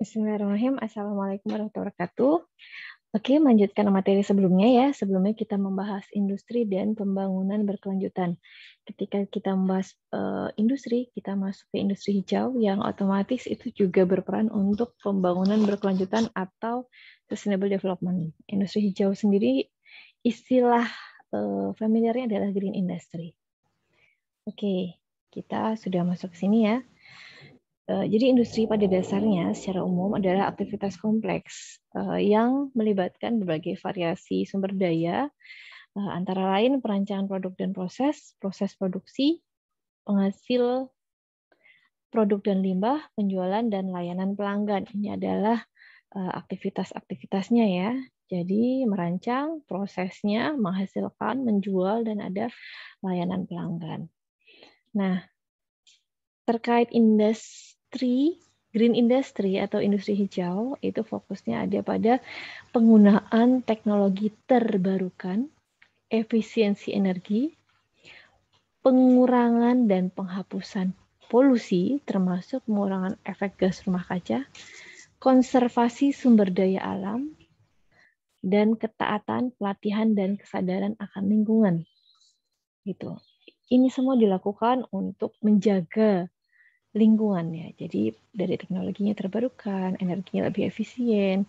Bismillahirrahmanirrahim. Assalamualaikum warahmatullahi wabarakatuh. Oke, lanjutkan materi sebelumnya ya. Sebelumnya kita membahas industri dan pembangunan berkelanjutan. Ketika kita membahas uh, industri, kita masuk ke industri hijau yang otomatis itu juga berperan untuk pembangunan berkelanjutan atau sustainable development. Industri hijau sendiri istilah uh, familiarnya adalah green industry. Oke, kita sudah masuk ke sini ya. Eh, jadi industri pada dasarnya secara umum adalah aktivitas kompleks eh, yang melibatkan berbagai variasi sumber daya, eh, antara lain perancangan produk dan proses, proses produksi, penghasil produk dan limbah, penjualan dan layanan pelanggan. Ini adalah aktivitas-aktivitasnya ya. Jadi merancang prosesnya, menghasilkan, menjual, dan ada layanan pelanggan. Nah, terkait indeks industri green industry atau industri hijau itu fokusnya ada pada penggunaan teknologi terbarukan, efisiensi energi, pengurangan dan penghapusan polusi termasuk pengurangan efek gas rumah kaca, konservasi sumber daya alam, dan ketaatan, pelatihan dan kesadaran akan lingkungan. Gitu. Ini semua dilakukan untuk menjaga lingkungannya. Jadi dari teknologinya terbarukan, energinya lebih efisien,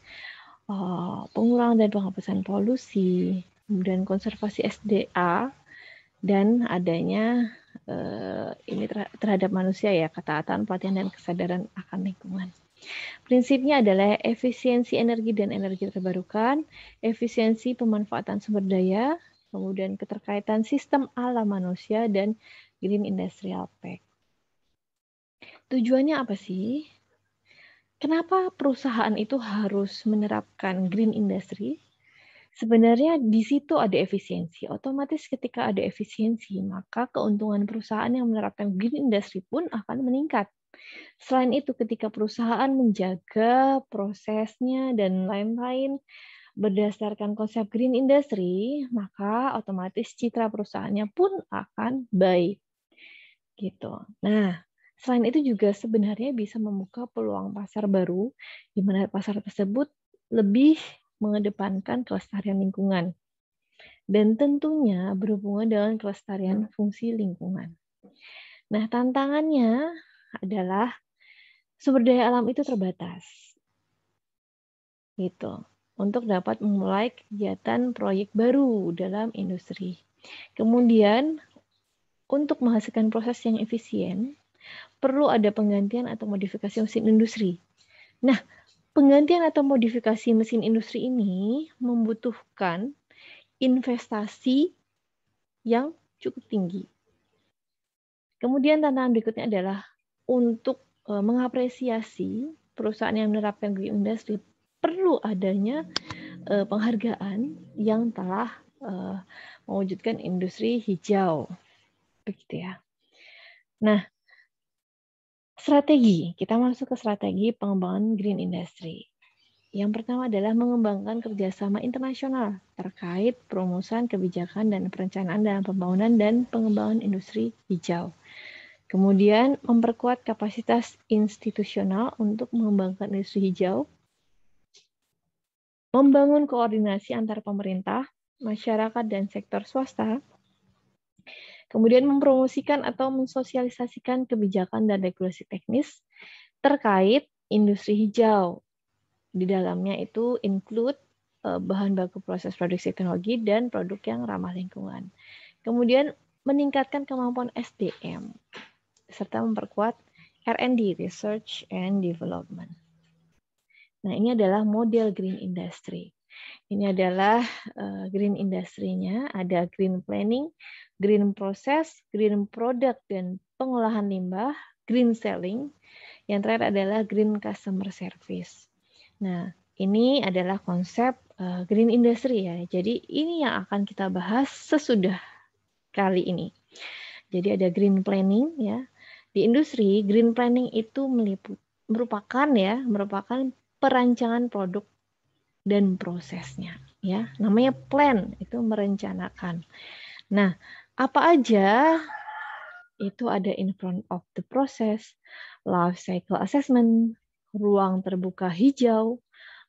eh, pengurangan dan penghapusan polusi, kemudian konservasi SDA dan adanya eh, ini terhadap manusia ya ketaatan pelatihan dan kesadaran akan lingkungan. Prinsipnya adalah efisiensi energi dan energi terbarukan, efisiensi pemanfaatan sumber daya, kemudian keterkaitan sistem alam manusia dan Green Industrial Pact. Tujuannya apa sih? Kenapa perusahaan itu harus menerapkan green industry? Sebenarnya di situ ada efisiensi. Otomatis ketika ada efisiensi, maka keuntungan perusahaan yang menerapkan green industry pun akan meningkat. Selain itu, ketika perusahaan menjaga prosesnya dan lain-lain berdasarkan konsep green industry, maka otomatis citra perusahaannya pun akan baik. Gitu. Nah, Selain itu juga sebenarnya bisa membuka peluang pasar baru di mana pasar tersebut lebih mengedepankan kelestarian lingkungan dan tentunya berhubungan dengan kelestarian hmm. fungsi lingkungan. Nah, tantangannya adalah sumber daya alam itu terbatas. Gitu. Untuk dapat memulai kegiatan proyek baru dalam industri. Kemudian untuk menghasilkan proses yang efisien, perlu ada penggantian atau modifikasi mesin industri. Nah, penggantian atau modifikasi mesin industri ini membutuhkan investasi yang cukup tinggi. Kemudian tantangan berikutnya adalah untuk e, mengapresiasi perusahaan yang menerapkan green industry perlu adanya e, penghargaan yang telah e, mewujudkan industri hijau. Begitu ya. Nah, Strategi, kita masuk ke strategi pengembangan green industry. Yang pertama adalah mengembangkan kerjasama internasional terkait perumusan kebijakan dan perencanaan dalam pembangunan dan pengembangan industri hijau. Kemudian memperkuat kapasitas institusional untuk mengembangkan industri hijau. Membangun koordinasi antar pemerintah, masyarakat, dan sektor swasta kemudian mempromosikan atau mensosialisasikan kebijakan dan regulasi teknis terkait industri hijau. Di dalamnya itu include eh, bahan baku proses produksi teknologi dan produk yang ramah lingkungan. Kemudian meningkatkan kemampuan SDM serta memperkuat R&D (Research and Development). Nah, ini adalah model green industry. Ini adalah eh, green industrinya, ada green planning, green process, green product dan pengolahan limbah, green selling. Yang terakhir adalah green customer service. Nah, ini adalah konsep eh, green industry ya. Jadi ini yang akan kita bahas sesudah kali ini. Jadi ada green planning ya. Di industri, green planning itu meliput, merupakan ya merupakan perancangan produk dan prosesnya ya namanya plan itu merencanakan nah apa aja itu ada in front of the process life cycle assessment ruang terbuka hijau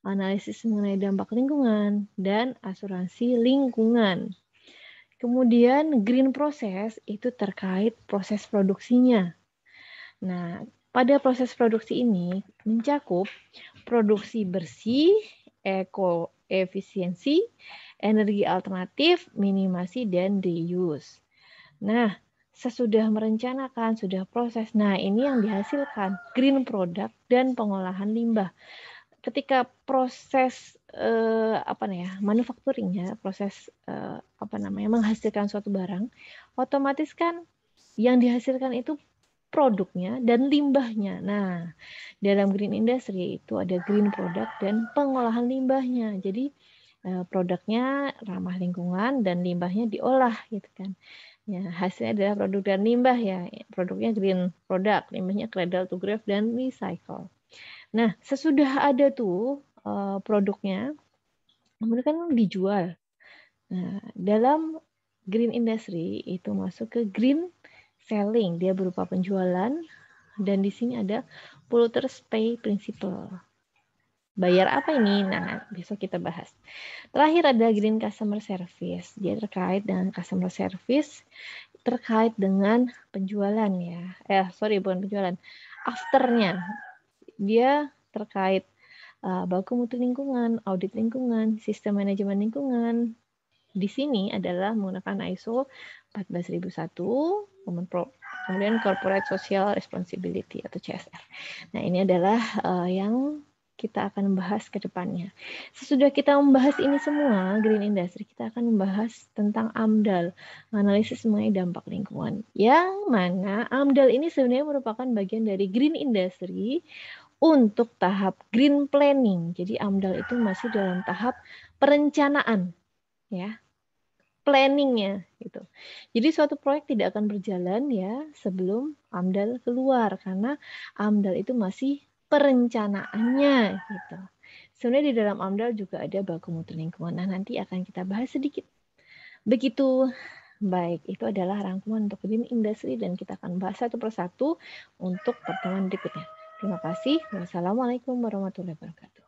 analisis mengenai dampak lingkungan dan asuransi lingkungan kemudian green process itu terkait proses produksinya nah pada proses produksi ini mencakup produksi bersih eco efisiensi, energi alternatif, minimasi dan reuse. Nah, sesudah merencanakan, sudah proses. Nah, ini yang dihasilkan green product dan pengolahan limbah. Ketika proses eh, apa namanya manufacturing ya, proses eh, apa namanya menghasilkan suatu barang, otomatis kan yang dihasilkan itu produknya dan limbahnya. Nah, dalam green industry itu ada green product dan pengolahan limbahnya. Jadi eh, produknya ramah lingkungan dan limbahnya diolah gitu kan. Ya, hasilnya adalah produk dan limbah ya. Produknya green product, limbahnya cradle to grave dan recycle. Nah, sesudah ada tuh eh, produknya kemudian kan dijual. Nah, dalam green industry itu masuk ke green selling, dia berupa penjualan dan di sini ada polluters pay principle. Bayar apa ini? Nah, besok kita bahas. Terakhir ada green customer service. Dia terkait dengan customer service terkait dengan penjualan ya. Eh, sorry bukan penjualan. Afternya dia terkait uh, baku mutu lingkungan, audit lingkungan, sistem manajemen lingkungan, di sini adalah menggunakan ISO 14001, kemudian Corporate Social Responsibility atau CSR. Nah, ini adalah uh, yang kita akan bahas ke depannya. Sesudah kita membahas ini semua, green industry, kita akan membahas tentang AMDAL, analisis mengenai dampak lingkungan. Yang mana AMDAL ini sebenarnya merupakan bagian dari green industry untuk tahap green planning. Jadi AMDAL itu masih dalam tahap perencanaan ya planningnya gitu. Jadi suatu proyek tidak akan berjalan ya sebelum AMDAL keluar karena AMDAL itu masih perencanaannya gitu. Sebenarnya di dalam AMDAL juga ada mutu lingkungan. Nah, nanti akan kita bahas sedikit. Begitu baik, itu adalah rangkuman untuk green industri dan kita akan bahas satu persatu untuk pertemuan berikutnya. Terima kasih. Wassalamualaikum warahmatullahi wabarakatuh.